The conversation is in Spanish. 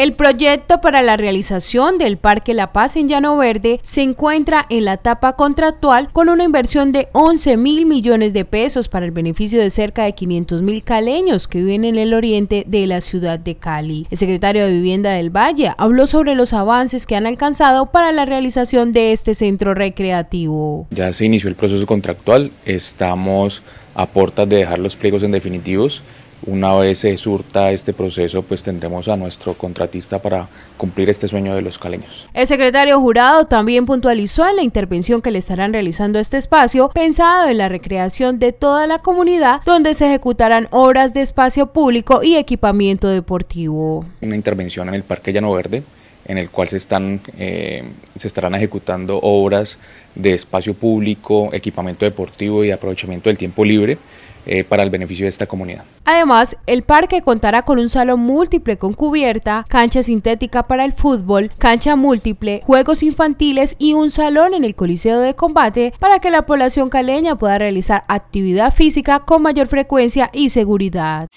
El proyecto para la realización del Parque La Paz en Llano Verde se encuentra en la etapa contractual con una inversión de 11 mil millones de pesos para el beneficio de cerca de 500 mil caleños que viven en el oriente de la ciudad de Cali. El secretario de Vivienda del Valle habló sobre los avances que han alcanzado para la realización de este centro recreativo. Ya se inició el proceso contractual, estamos a puertas de dejar los pliegos en definitivos una vez se surta este proceso, pues tendremos a nuestro contratista para cumplir este sueño de los caleños. El secretario jurado también puntualizó en la intervención que le estarán realizando a este espacio, pensado en la recreación de toda la comunidad, donde se ejecutarán obras de espacio público y equipamiento deportivo. Una intervención en el Parque Llano Verde, en el cual se, están, eh, se estarán ejecutando obras de espacio público, equipamiento deportivo y aprovechamiento del tiempo libre eh, para el beneficio de esta comunidad. Además, el parque contará con un salón múltiple con cubierta, cancha sintética para el fútbol, cancha múltiple, juegos infantiles y un salón en el Coliseo de Combate para que la población caleña pueda realizar actividad física con mayor frecuencia y seguridad.